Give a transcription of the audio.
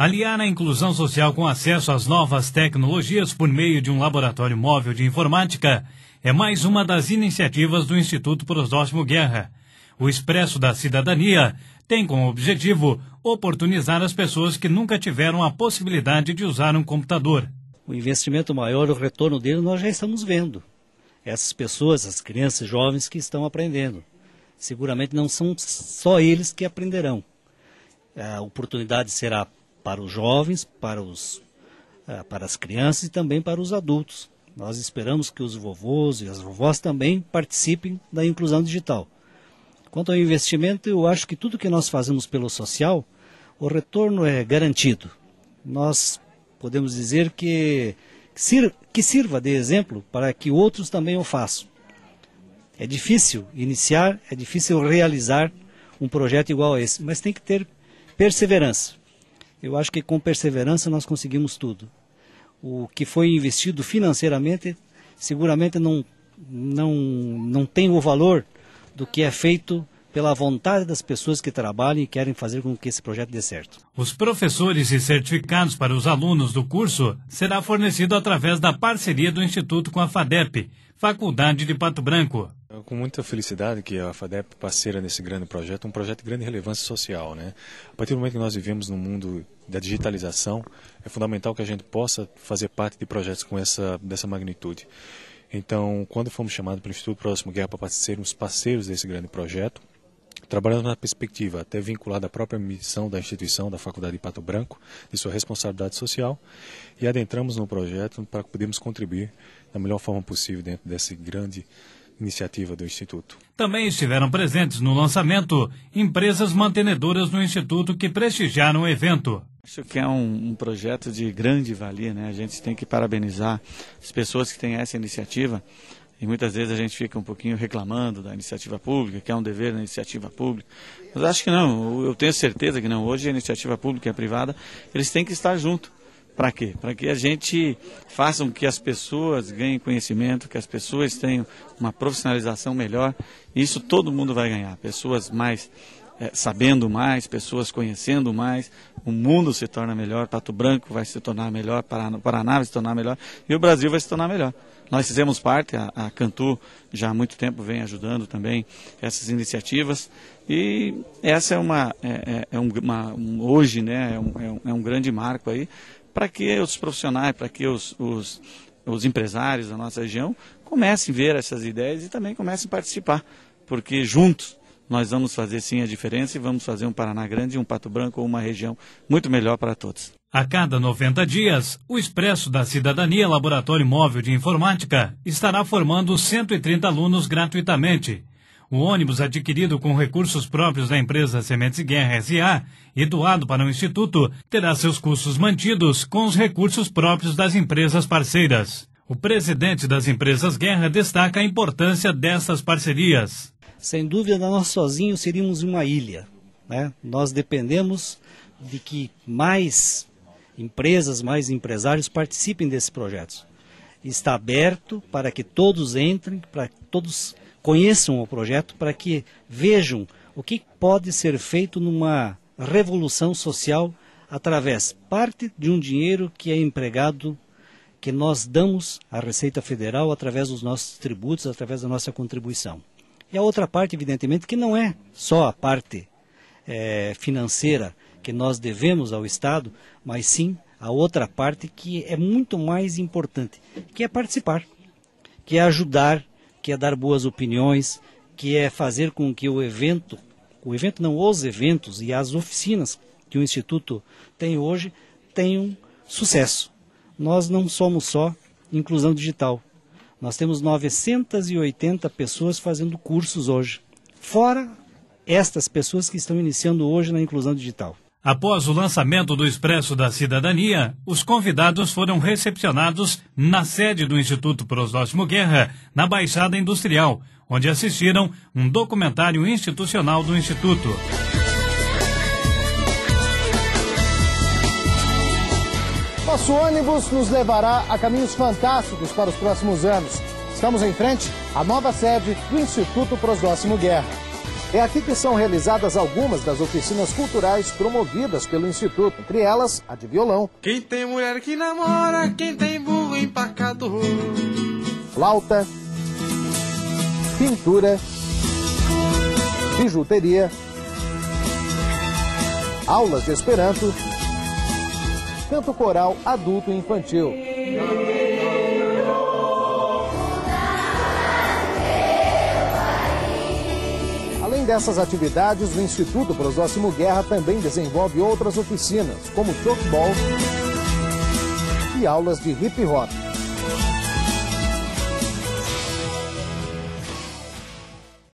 Aliar a inclusão social com acesso às novas tecnologias por meio de um laboratório móvel de informática é mais uma das iniciativas do Instituto Prosdóximo Guerra. O Expresso da Cidadania tem como objetivo oportunizar as pessoas que nunca tiveram a possibilidade de usar um computador. O investimento maior, o retorno dele, nós já estamos vendo. Essas pessoas, as crianças jovens que estão aprendendo. Seguramente não são só eles que aprenderão. A oportunidade será para os jovens, para, os, eh, para as crianças e também para os adultos. Nós esperamos que os vovôs e as vovós também participem da inclusão digital. Quanto ao investimento, eu acho que tudo que nós fazemos pelo social, o retorno é garantido. Nós podemos dizer que, que sirva de exemplo para que outros também o façam. É difícil iniciar, é difícil realizar um projeto igual a esse, mas tem que ter perseverança. Eu acho que com perseverança nós conseguimos tudo. O que foi investido financeiramente seguramente não, não, não tem o valor do que é feito pela vontade das pessoas que trabalham e querem fazer com que esse projeto dê certo. Os professores e certificados para os alunos do curso será fornecido através da parceria do Instituto com a FADEP, Faculdade de Pato Branco. Com muita felicidade que a FADEP parceira nesse grande projeto, um projeto de grande relevância social. Né? A partir do momento que nós vivemos no mundo da digitalização, é fundamental que a gente possa fazer parte de projetos com essa, dessa magnitude. Então, quando fomos chamados pelo Instituto Próximo Guerra para sermos parceiros desse grande projeto, trabalhando na perspectiva até vinculada à própria missão da instituição, da Faculdade de Pato Branco, de sua responsabilidade social, e adentramos no projeto para podermos contribuir da melhor forma possível dentro desse grande projeto iniciativa do Instituto. Também estiveram presentes no lançamento empresas mantenedoras do Instituto que prestigiaram o evento. Acho que é um, um, projeto de grande valia, né? A gente tem que parabenizar as pessoas que têm essa iniciativa. E muitas vezes a gente fica um pouquinho reclamando da iniciativa pública, que é um dever da iniciativa pública. Mas acho que não, eu tenho certeza que não. Hoje a iniciativa pública e a privada, eles têm que estar juntos. Para quê? Para que a gente faça com que as pessoas ganhem conhecimento, que as pessoas tenham uma profissionalização melhor. Isso todo mundo vai ganhar. Pessoas mais é, sabendo mais, pessoas conhecendo mais, o mundo se torna melhor, Pato Branco vai se tornar melhor, Paraná, Paraná vai se tornar melhor e o Brasil vai se tornar melhor. Nós fizemos parte, a, a Cantu já há muito tempo vem ajudando também essas iniciativas e essa é uma, é, é, é uma um, hoje né, é um, é um é grande marco aí para que os profissionais, para que os, os, os empresários da nossa região comecem a ver essas ideias e também comecem a participar, porque juntos nós vamos fazer sim a diferença e vamos fazer um Paraná grande, um Pato Branco ou uma região muito melhor para todos. A cada 90 dias, o Expresso da Cidadania Laboratório Móvel de Informática estará formando 130 alunos gratuitamente o ônibus adquirido com recursos próprios da empresa Sementes Guerra S.A. e doado para o Instituto terá seus custos mantidos com os recursos próprios das empresas parceiras. O presidente das empresas Guerra destaca a importância dessas parcerias. Sem dúvida, nós sozinhos seríamos uma ilha. Né? Nós dependemos de que mais empresas, mais empresários participem desses projetos. Está aberto para que todos entrem, para que todos conheçam o projeto para que vejam o que pode ser feito numa revolução social através parte de um dinheiro que é empregado que nós damos à Receita Federal através dos nossos tributos, através da nossa contribuição. E a outra parte, evidentemente, que não é só a parte é, financeira que nós devemos ao Estado, mas sim a outra parte que é muito mais importante, que é participar, que é ajudar que é dar boas opiniões, que é fazer com que o evento, o evento não, os eventos e as oficinas que o Instituto tem hoje tenham sucesso. Nós não somos só inclusão digital. Nós temos 980 pessoas fazendo cursos hoje, fora estas pessoas que estão iniciando hoje na inclusão digital. Após o lançamento do Expresso da Cidadania, os convidados foram recepcionados na sede do Instituto Prosótimo Guerra, na Baixada Industrial, onde assistiram um documentário institucional do Instituto. Nosso ônibus nos levará a caminhos fantásticos para os próximos anos. Estamos em frente à nova sede do Instituto Prosdóximo Guerra. É aqui que são realizadas algumas das oficinas culturais promovidas pelo Instituto, entre elas a de violão. Quem tem mulher que namora, quem tem burro empacado. Flauta, pintura, bijuteria, aulas de esperanto, canto coral adulto e infantil. dessas atividades, o Instituto Prosóximo Guerra também desenvolve outras oficinas, como futebol e aulas de hip hop.